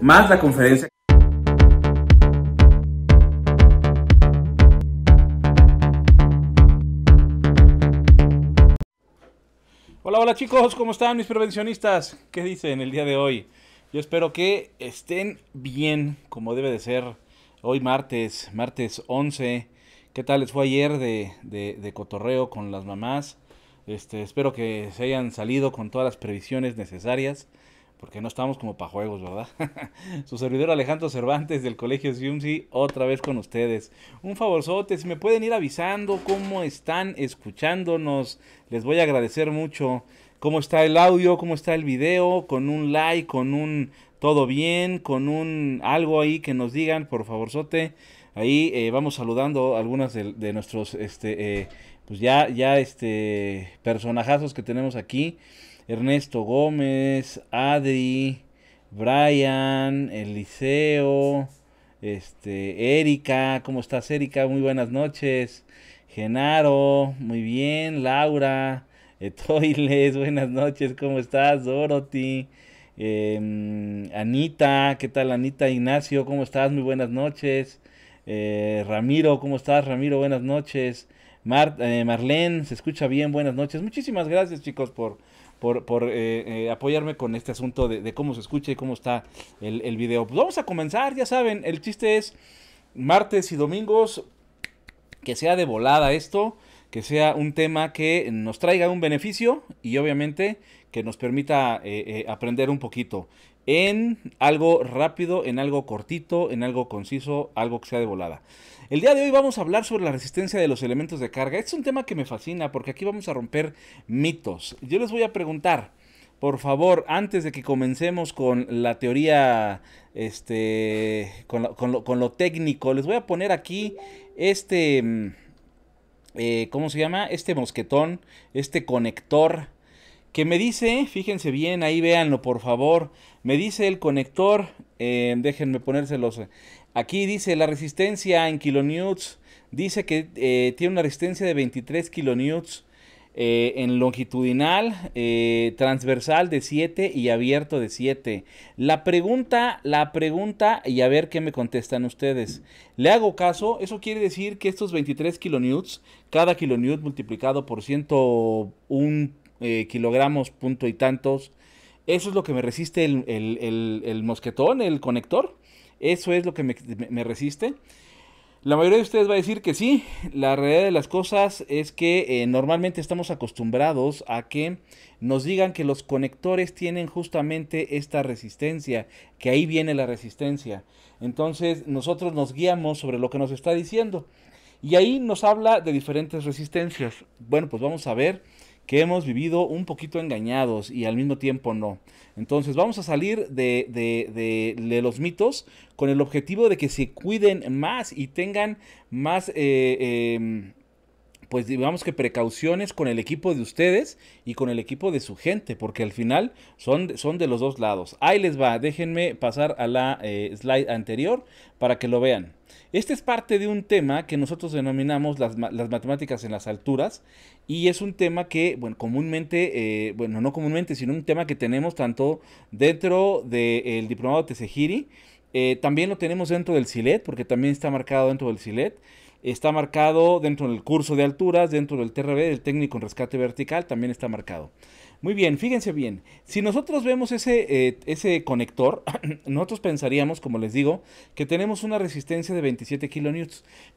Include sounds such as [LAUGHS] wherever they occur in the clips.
más la conferencia. Hola, hola chicos, ¿cómo están mis prevencionistas? ¿Qué dicen el día de hoy? Yo espero que estén bien, como debe de ser, hoy martes, martes 11. ¿Qué tal les fue ayer de, cotorreo con las mamás? Este, espero que se hayan salido con todas las previsiones necesarias porque no estamos como para juegos, ¿verdad? [LAUGHS] Su servidor Alejandro Cervantes del Colegio Siumsi, otra vez con ustedes. Un favorzote, si me pueden ir avisando cómo están escuchándonos, les voy a agradecer mucho. Cómo está el audio, cómo está el video, con un like, con un todo bien, con un algo ahí que nos digan, por favorzote. Ahí eh, vamos saludando algunas de, de nuestros, este, eh, pues ya, ya, este, personajazos que tenemos aquí. Ernesto Gómez, Adri, Brian, Eliseo, este, Erika, ¿cómo estás Erika? Muy buenas noches. Genaro, muy bien. Laura, [LAUGHS] Etoiles, buenas noches, ¿cómo estás? Dorothy, em, Anita, ¿qué tal Anita? Ignacio, ¿cómo estás? Muy buenas noches. Eh, Ramiro, ¿cómo estás? Ramiro, buenas noches. Mar, eh, Marlene, se escucha bien, buenas noches. Muchísimas gracias chicos por por, por eh, eh, apoyarme con este asunto de, cómo se escucha y cómo está el, el video. Pues vamos a comenzar, ya saben, el chiste es martes y domingos, que sea de volada esto, que sea un tema que nos traiga un beneficio y obviamente que nos permita eh, aprender un poquito en algo rápido, en algo cortito, en algo conciso, algo que sea de volada. El día de hoy vamos a hablar sobre la resistencia de los elementos de carga. Este es un tema que me fascina porque aquí vamos a romper mitos. Yo les voy a preguntar, por favor, antes de que comencemos con la teoría, este, con, lo, técnico, les voy a poner aquí este, mm, eh, ¿cómo se llama? Este mosquetón, este conector que me dice, fíjense bien, ahí véanlo por favor, me dice el conector, eh, déjenme ponérselos, aquí dice la resistencia en kilonewts, dice que eh, tiene una resistencia de 23 kilonewts eh, en longitudinal, transversal de 7 y abierto de 7. La pregunta, la pregunta, y a ver qué me contestan ustedes. Le hago caso, eso quiere decir que estos 23 kilonewts, cada kilonewt multiplicado por 101 eh, kilogramos, punto y tantos. Eso es lo que me resiste el, mosquetón, el conector. Eso es lo que me, resiste. La mayoría de ustedes va a decir que sí. La realidad de las cosas es que eh, normalmente estamos acostumbrados a que nos digan que los conectores tienen justamente esta resistencia, que ahí viene la resistencia. Entonces nosotros nos guiamos sobre lo que nos está diciendo. Y ahí nos habla de diferentes resistencias. Bueno, pues vamos a ver que hemos vivido un poquito engañados y al mismo tiempo no. Entonces vamos a salir de, los mitos con el objetivo de que se cuiden más y tengan más... Eh, em, pues digamos que precauciones con el equipo de ustedes y con el equipo de su gente, porque al final son, son de los dos lados. Ahí les va, déjenme pasar a la eh, slide anterior para que lo vean. Este es parte de un tema que nosotros denominamos las, matemáticas en las alturas y es un tema que, bueno, comúnmente, eh, bueno, no comúnmente, sino un tema que tenemos tanto dentro del diplomado Tesejiri, eh, también lo tenemos dentro del SILET, porque también está marcado dentro del SILET está marcado dentro del curso de alturas, dentro del TRB, del técnico en rescate vertical, también está marcado. Muy bien, fíjense bien, si nosotros vemos ese, eh, ese conector, [CLEARS THROAT] nosotros pensaríamos, como les digo, que tenemos una resistencia de 27 kN,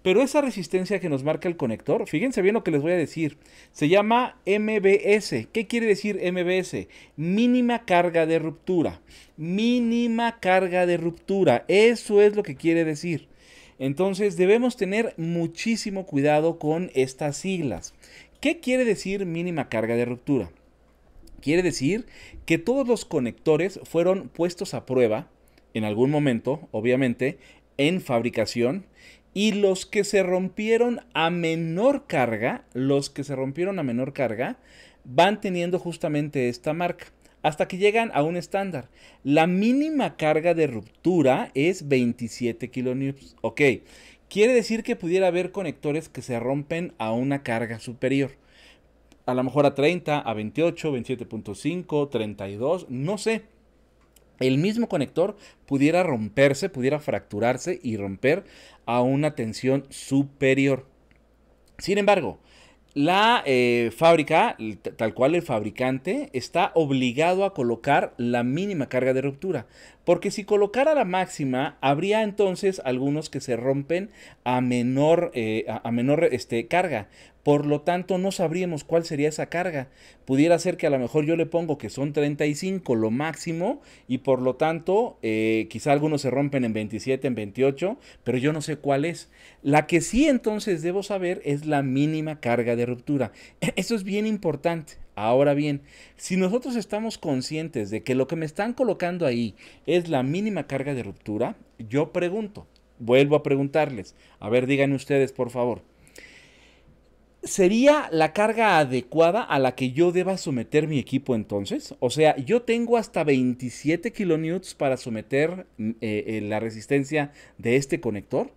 pero esa resistencia que nos marca el conector, fíjense bien lo que les voy a decir, se llama MBS. ¿Qué quiere decir MBS? Mínima carga de ruptura. Mínima carga de ruptura, eso es lo que quiere decir. Entonces debemos tener muchísimo cuidado con estas siglas. ¿Qué quiere decir mínima carga de ruptura? Quiere decir que todos los conectores fueron puestos a prueba en algún momento, obviamente, en fabricación y los que se rompieron a menor carga, los que se rompieron a menor carga, van teniendo justamente esta marca hasta que llegan a un estándar. La mínima carga de ruptura es 27 kN. Ok, quiere decir que pudiera haber conectores que se rompen a una carga superior. A lo mejor a 30, a 28, 27.5, 32, no sé. El mismo conector pudiera romperse, pudiera fracturarse y romper a una tensión superior. Sin embargo, la eh, fábrica, tal cual el fabricante, está obligado a colocar la mínima carga de ruptura. Porque si colocara la máxima, habría entonces algunos que se rompen a menor, eh, menor este, carga. Por lo tanto, no sabríamos cuál sería esa carga. Pudiera ser que a lo mejor yo le pongo que son 35 lo máximo y por lo tanto eh, quizá algunos se rompen en 27, en 28, pero yo no sé cuál es. La que sí entonces debo saber es la mínima carga de ruptura. [LAUGHS] Eso es bien importante. Ahora bien, si nosotros estamos conscientes de que lo que me están colocando ahí es la mínima carga de ruptura, yo pregunto, vuelvo a preguntarles, a ver, digan ustedes por favor, ¿sería la carga adecuada a la que yo deba someter mi equipo entonces? O sea, yo tengo hasta 27 kN para someter eh, eh, la resistencia de este conector.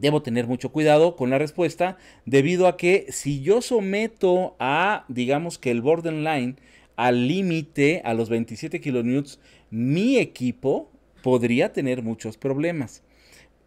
Debo tener mucho cuidado con la respuesta debido a que si yo someto a, digamos que el borderline al límite, a los 27 kN, mi equipo podría tener muchos problemas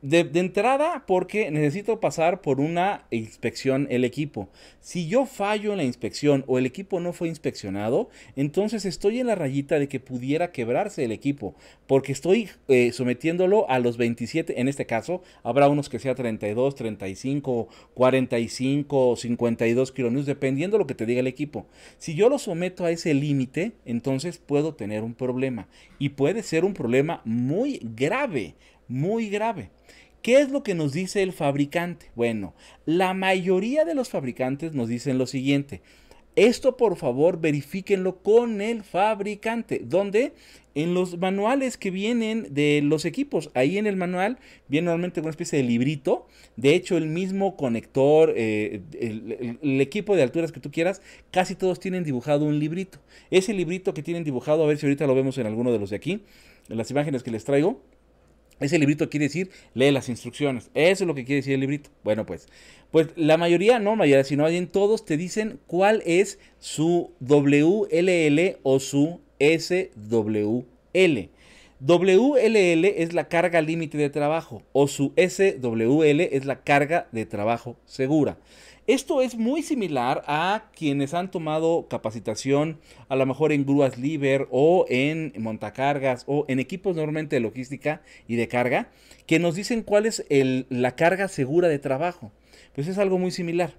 de, entrada, porque necesito pasar por una inspección el equipo. Si yo fallo en la inspección o el equipo no fue inspeccionado, entonces estoy en la rayita de que pudiera quebrarse el equipo, porque estoy eh, sometiéndolo a los 27, en este caso, habrá unos que sea 32, 35, 45, 52 kilonewtons, dependiendo de lo que te diga el equipo. Si yo lo someto a ese límite, entonces puedo tener un problema y puede ser un problema muy grave muy grave. ¿Qué es lo que nos dice el fabricante? Bueno, la mayoría de los fabricantes nos dicen lo siguiente. Esto por favor verifíquenlo con el fabricante, donde en los manuales que vienen de los equipos, ahí en el manual viene normalmente una especie de librito, de hecho el mismo conector, eh, el, equipo de alturas que tú quieras, casi todos tienen dibujado un librito. Ese librito que tienen dibujado, a ver si ahorita lo vemos en alguno de los de aquí, en las imágenes que les traigo, ese librito quiere decir, lee las instrucciones. Eso es lo que quiere decir el librito. Bueno, pues, pues la mayoría, no mayoría, sino en todos te dicen cuál es su WLL o su SWL. WLL es la carga límite de trabajo o su SWL es la carga de trabajo segura. Esto es muy similar a quienes han tomado capacitación a lo mejor en grúas Liber o en montacargas o en equipos normalmente de logística y de carga, que nos dicen cuál es la carga segura de trabajo. Pues es algo muy similar.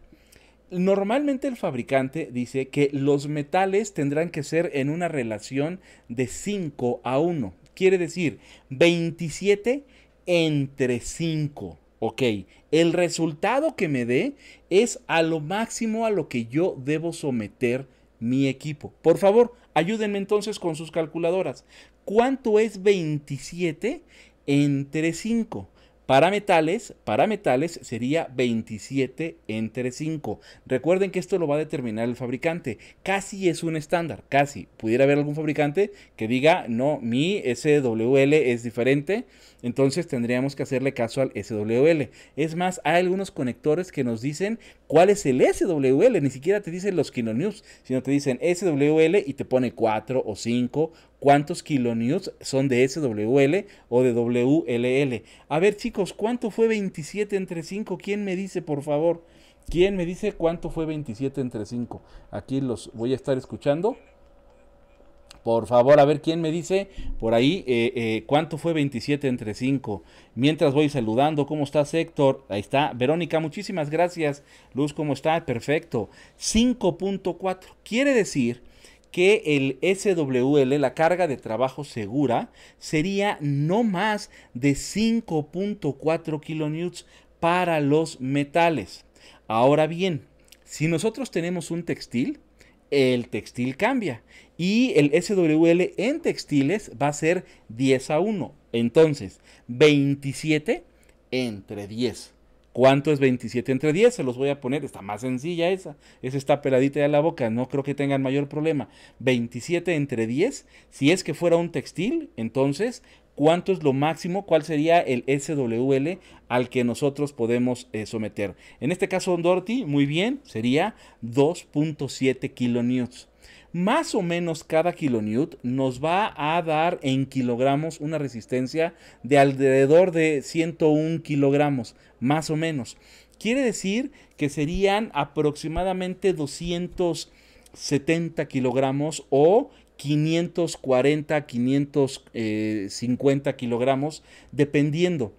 Normalmente el fabricante dice que los metales tendrán que ser en una relación de 5 a 1. Quiere decir 27 entre 5 ok, el resultado que me dé es a lo máximo a lo que yo debo someter mi equipo. Por favor, ayúdenme entonces con sus calculadoras. ¿Cuánto es 27 entre 5? Para metales, para metales sería 27 entre 5. Recuerden que esto lo va a determinar el fabricante. Casi es un estándar, casi. Pudiera haber algún fabricante que diga, no, mi SWL es diferente entonces tendríamos que hacerle caso al SWL. Es más, hay algunos conectores que nos dicen cuál es el SWL. Ni siquiera te dicen los kilonews, sino te dicen SWL y te pone 4 o 5 cuántos kilonews son de SWL o de WLL. A ver chicos, ¿cuánto fue 27 entre 5? ¿Quién me dice, por favor? ¿Quién me dice cuánto fue 27 entre 5? Aquí los voy a estar escuchando. Por favor, a ver quién me dice por ahí eh, eh, cuánto fue 27 entre 5. Mientras voy saludando, ¿cómo está, Héctor? Ahí está. Verónica, muchísimas gracias. Luz, ¿cómo está? Perfecto. 5.4. Quiere decir que el SWL, la carga de trabajo segura, sería no más de 5.4 kN para los metales. Ahora bien, si nosotros tenemos un textil, el textil cambia. Y el SWL en textiles va a ser 10 a 1. Entonces, 27 entre 10. ¿Cuánto es 27 entre 10? Se los voy a poner. Está más sencilla esa. Esa está peladita de la boca. No creo que tengan mayor problema. 27 entre 10. Si es que fuera un textil, entonces cuánto es lo máximo, cuál sería el SWL al que nosotros podemos eh, someter. En este caso, Doherty, muy bien, sería 2.7 kN. Más o menos cada kilonewt nos va a dar en kilogramos una resistencia de alrededor de 101 kilogramos, más o menos. Quiere decir que serían aproximadamente 270 kilogramos o 540, 550 eh, kilogramos, dependiendo.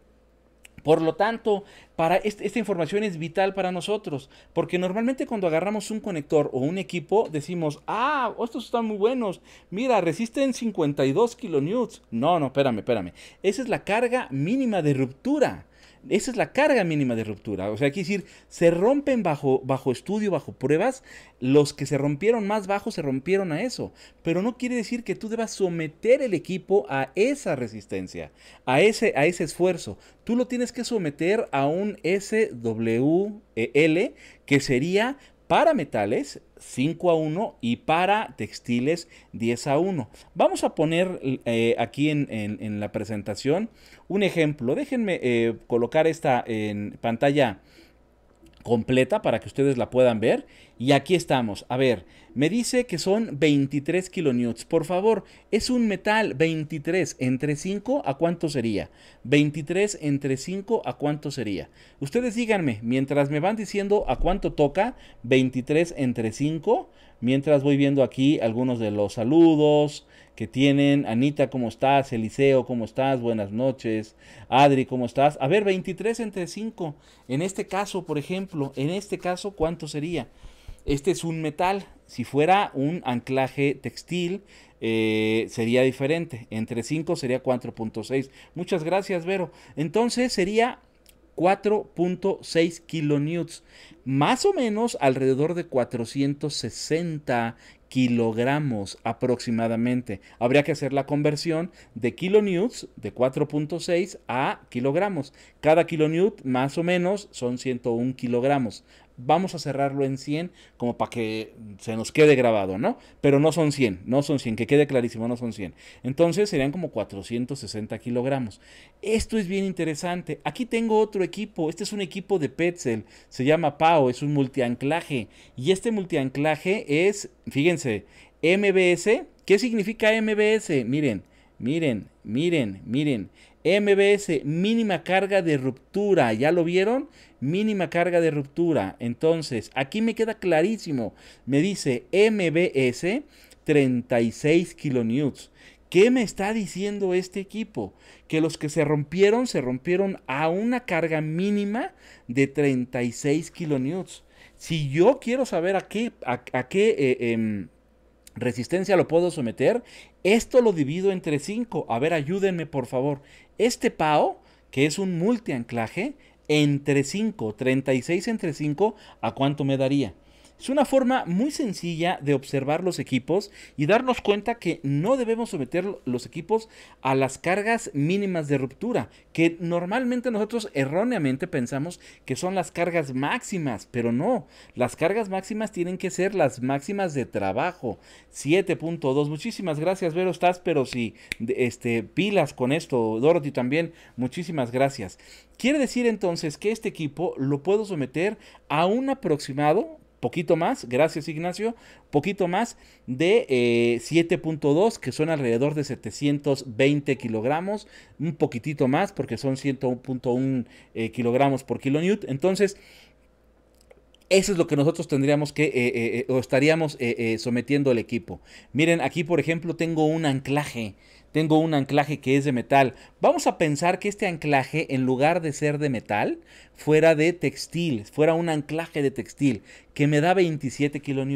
Por lo tanto, para esta información es vital para nosotros, porque normalmente cuando agarramos un conector o un equipo decimos, ah, estos están muy buenos, mira, resisten 52 kilonewts. No, no, espérame, espérame. Esa es la carga mínima de ruptura. Esa es la carga mínima de ruptura. O sea, quiere decir, se rompen bajo, bajo estudio, bajo pruebas. Los que se rompieron más bajo se rompieron a eso. Pero no quiere decir que tú debas someter el equipo a esa resistencia, a ese, a ese esfuerzo. Tú lo tienes que someter a un SWL, que sería para metales 5 a 1 y para textiles 10 a 1. Vamos a poner eh, aquí en, la presentación un ejemplo. Déjenme eh, colocar esta en pantalla completa para que ustedes la puedan ver. Y aquí estamos. A ver, me dice que son 23 kN, Por favor, es un metal 23 entre 5 a cuánto sería. 23 entre 5 a cuánto sería. Ustedes díganme, mientras me van diciendo a cuánto toca 23 entre 5, mientras voy viendo aquí algunos de los saludos, que tienen. Anita, ¿cómo estás? Eliseo, ¿cómo estás? Buenas noches. Adri, ¿cómo estás? A ver, 23 entre 5. En este caso, por ejemplo, en este caso, ¿cuánto sería? Este es un metal. Si fuera un anclaje textil, eh, sería diferente. Entre 5 sería 4.6. Muchas gracias, Vero. Entonces sería 4.6 kilonewts, más o menos alrededor de 460 kilogramos aproximadamente. Habría que hacer la conversión de kilonewts de 4.6 a kilogramos. Cada kilonewt más o menos son 101 kilogramos vamos a cerrarlo en 100 como para que se nos quede grabado, ¿no? Pero no son 100, no son 100, que quede clarísimo, no son 100. Entonces serían como 460 kilogramos. Esto es bien interesante. Aquí tengo otro equipo, este es un equipo de Petzl, se llama PAO, es un multianclaje. Y este multianclaje es, fíjense, MBS. ¿Qué significa MBS? Miren, miren, miren, miren. MBS, mínima carga de ruptura, ¿ya lo vieron? Mínima carga de ruptura. Entonces, aquí me queda clarísimo. Me dice MBS 36 kN. ¿Qué me está diciendo este equipo? Que los que se rompieron, se rompieron a una carga mínima de 36 kN. Si yo quiero saber a qué, a, qué eh, em, resistencia lo puedo someter, esto lo divido entre 5. A ver, ayúdenme por favor. Este PAO, que es un multianclaje, entre 5, 36 entre 5, ¿a cuánto me daría? Es una forma muy sencilla de observar los equipos y darnos cuenta que no debemos someter los equipos a las cargas mínimas de ruptura, que normalmente nosotros erróneamente pensamos que son las cargas máximas, pero no, las cargas máximas tienen que ser las máximas de trabajo. 7.2, muchísimas gracias Vero, estás pero si este, pilas con esto, Dorothy también, muchísimas gracias. Quiere decir entonces que este equipo lo puedo someter a un aproximado poquito más, gracias Ignacio, poquito más de 7.2, eh, que son alrededor de 720 kilogramos, un poquitito más, porque son 101.1 eh, kilogramos por kilonewt. Entonces, eso es lo que nosotros tendríamos que, eh, o estaríamos sometiendo el equipo. Miren, aquí por ejemplo tengo un anclaje tengo un anclaje que es de metal. Vamos a pensar que este anclaje, en lugar de ser de metal, fuera de textil, fuera un anclaje de textil que me da 27 kN,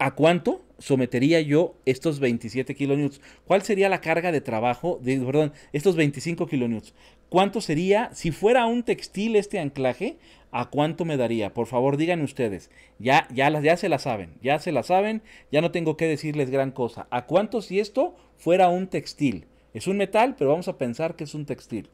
¿A cuánto sometería yo estos 27 kN? ¿Cuál sería la carga de trabajo? De, perdón, estos 25 kN? ¿Cuánto sería si fuera un textil este anclaje? ¿A cuánto me daría? Por favor, díganme ustedes. Ya, ya, las, ya se la saben, ya se la saben, ya no tengo que decirles gran cosa. ¿A cuánto si esto fuera un textil? Es un metal, pero vamos a pensar que es un textil.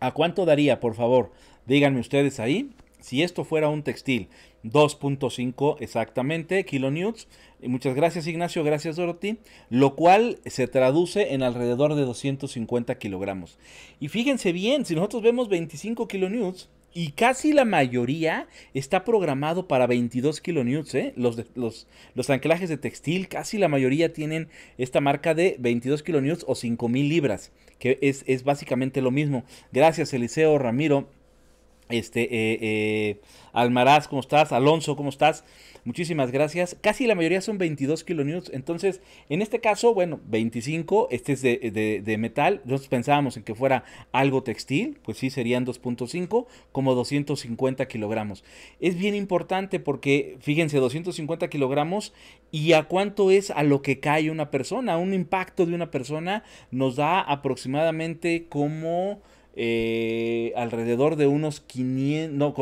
¿A cuánto daría, por favor? Díganme ustedes ahí. Si esto fuera un textil, 2.5 exactamente kilonewts. Muchas gracias Ignacio, gracias Dorothy. Lo cual se traduce en alrededor de 250 kilogramos. Y fíjense bien, si nosotros vemos 25 kilonewts, y casi la mayoría está programado para 22 kilonewts. ¿eh? Los, los, los, anclajes de textil, casi la mayoría tienen esta marca de 22 kilonewts o 5000 libras, que es, es básicamente lo mismo. Gracias, Eliseo Ramiro. Este, eh, eh, Almaraz, ¿cómo estás? Alonso, ¿cómo estás? Muchísimas gracias. Casi la mayoría son 22 kN. Entonces, en este caso, bueno, 25. Este es de, de metal. Nosotros pensábamos en que fuera algo textil. Pues sí, serían 2.5 como 250 kilogramos. Es bien importante porque, fíjense, 250 kilogramos y a cuánto es a lo que cae una persona. Un impacto de una persona nos da aproximadamente como... Eh, alrededor de unos 500, no,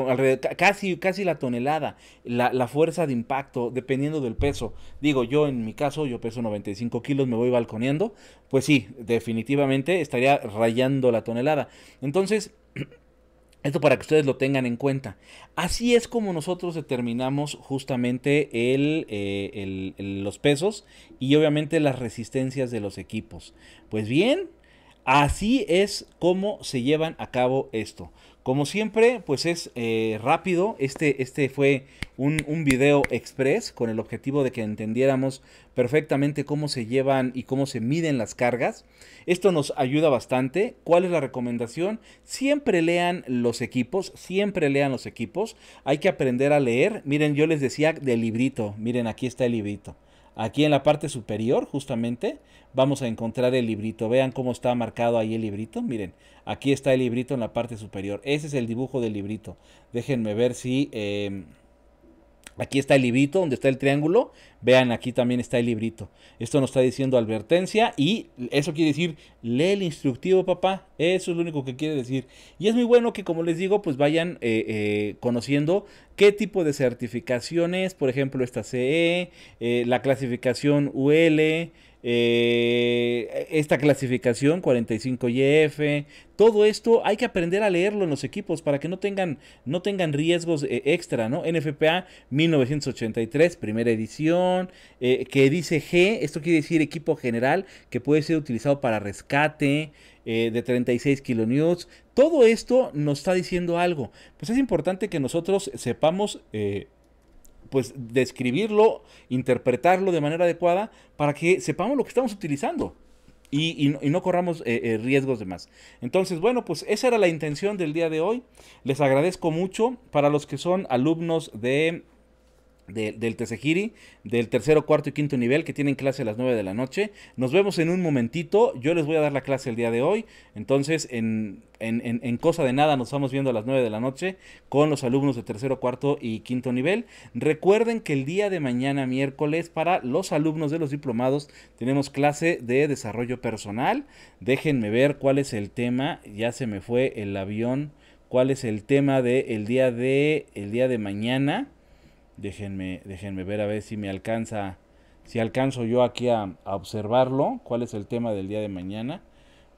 casi, casi la tonelada, la, fuerza de impacto, dependiendo del peso. Digo, yo en mi caso, yo peso 95 kilos, me voy balconeando, pues sí, definitivamente estaría rayando la tonelada. Entonces, [CLEARS THROAT] esto para que ustedes lo tengan en cuenta. Así es como nosotros determinamos justamente eh, los pesos y obviamente las resistencias de los equipos. Pues bien, Así es como se llevan a cabo esto. Como siempre, pues es eh, rápido. Este, este fue un, un, video express con el objetivo de que entendiéramos perfectamente cómo se llevan y cómo se miden las cargas. Esto nos ayuda bastante. ¿Cuál es la recomendación? Siempre lean los equipos, siempre lean los equipos. Hay que aprender a leer. Miren, yo les decía del librito. Miren, aquí está el librito. Aquí en la parte superior, justamente, vamos a encontrar el librito. Vean cómo está marcado ahí el librito. Miren, aquí está el librito en la parte superior. Ese es el dibujo del librito. Déjenme ver si... Em, Aquí está el librito donde está el triángulo. Vean, aquí también está el librito. Esto nos está diciendo advertencia y eso quiere decir, lee el instructivo, papá. Eso es lo único que quiere decir. Y es muy bueno que, como les digo, pues vayan eh, eh, conociendo qué tipo de certificaciones, por ejemplo, esta CE, eh, la clasificación UL, eh, esta clasificación 45YF, todo esto hay que aprender a leerlo en los equipos para que no tengan, no tengan riesgos eh, extra, ¿no? NFPA 1983, primera edición, eh, que dice G, esto quiere decir equipo general, que puede ser utilizado para rescate de 36 kN. Todo esto nos está diciendo algo. Pues es importante que nosotros sepamos pues describirlo, interpretarlo de manera adecuada para que sepamos lo que estamos utilizando. Y, no, corramos eh, eh, riesgos de más. Entonces, bueno, pues esa era la intención del día de hoy. Les agradezco mucho para los que son alumnos de del Tesejiri, del tercero, cuarto y quinto nivel que tienen clase a las 9 de la noche. Nos vemos en un momentito. Yo les voy a dar la clase el día de hoy. Entonces, en, cosa de nada, nos vamos viendo a las 9 de la noche con los alumnos de tercero, cuarto y quinto nivel. Recuerden que el día de mañana, miércoles, para los alumnos de los diplomados, tenemos clase de desarrollo personal. Déjenme ver cuál es el tema. Ya se me fue el avión. ¿Cuál es el tema del el día de el día de mañana? Déjenme, déjenme ver a ver si me alcanza, si alcanzo yo aquí a, observarlo, cuál es el tema del día de mañana.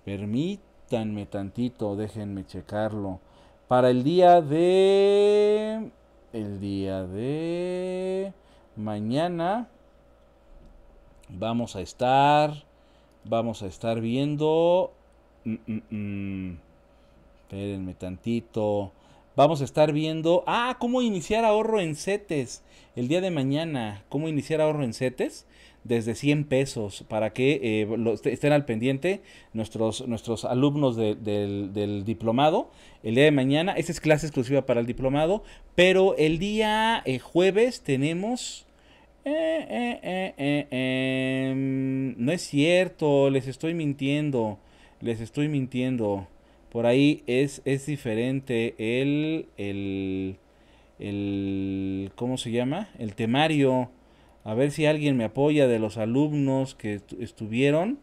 Permítanme tantito, déjenme checarlo. Para el día de... El día de... Mañana vamos a estar... Vamos a estar viendo... Mm, mm, mm, tantito. Vamos a estar viendo, ah, cómo iniciar ahorro en CETES el día de mañana. Cómo iniciar ahorro en CETES desde 100 pesos para que eh, estén al pendiente nuestros, nuestros alumnos del, diplomado. El día de mañana, esa es clase exclusiva para el diplomado, pero el día eh, jueves tenemos... Eh, em, no es cierto, les estoy mintiendo, les estoy mintiendo. Por ahí es, es diferente el, el, el, ¿cómo se llama? El temario. A ver si alguien me apoya de los alumnos que estuvieron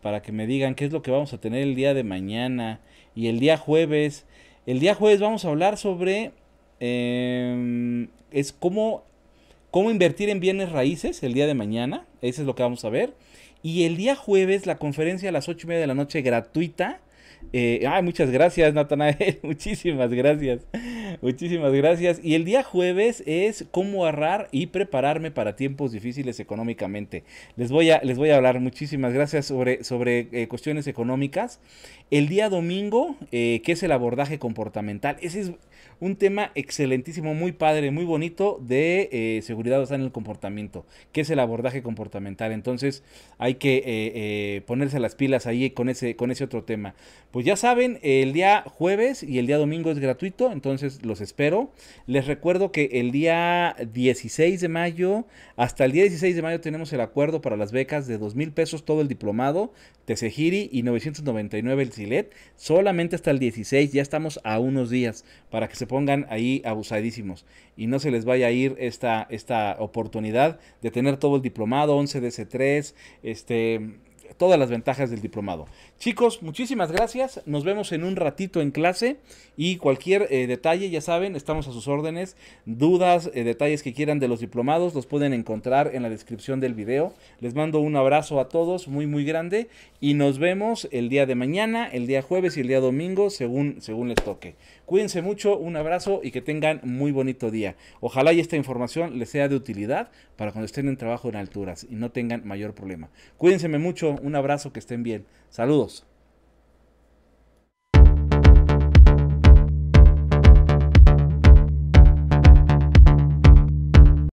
para que me digan qué es lo que vamos a tener el día de mañana y el día jueves. El día jueves vamos a hablar sobre em, es cómo, cómo invertir en bienes raíces el día de mañana. Eso es lo que vamos a ver. Y el día jueves la conferencia a las ocho y media de la noche gratuita eh, ay, muchas gracias, Natanael. [LAUGHS] Muchísimas gracias. Muchísimas gracias. Y el día jueves es cómo ahorrar y prepararme para tiempos difíciles económicamente. Les voy a, les voy a hablar muchísimas gracias sobre, sobre eh, cuestiones económicas. El día domingo, eh, que es el abordaje comportamental. Ese es un tema excelentísimo, muy padre, muy bonito de seguridad está en el comportamiento, que es el abordaje comportamental. Entonces hay que ponerse las pilas ahí con ese, con ese otro tema. Pues ya saben, el día jueves y el día domingo es gratuito, entonces los espero. Les recuerdo que el día 16 de mayo, hasta el día 16 de mayo tenemos el acuerdo para las becas de 2 mil pesos todo el diplomado, Tesejiri y 999 el Silet. Solamente hasta el 16, ya estamos a unos días para que se pongan ahí abusadísimos y no se les vaya a ir esta, esta oportunidad de tener todo el diplomado, 11 DC3, este todas las ventajas del diplomado. Chicos, muchísimas gracias. Nos vemos en un ratito en clase y cualquier eh, detalle, ya saben, estamos a sus órdenes. Dudas, eh, detalles que quieran de los diplomados, los pueden encontrar en la descripción del video. Les mando un abrazo a todos, muy, muy grande. Y nos vemos el día de mañana, el día jueves y el día domingo, según, según les toque. Cuídense mucho, un abrazo y que tengan muy bonito día. Ojalá y esta información les sea de utilidad para cuando estén en trabajo en alturas y no tengan mayor problema. Cuídense mucho un abrazo, que estén bien. Saludos.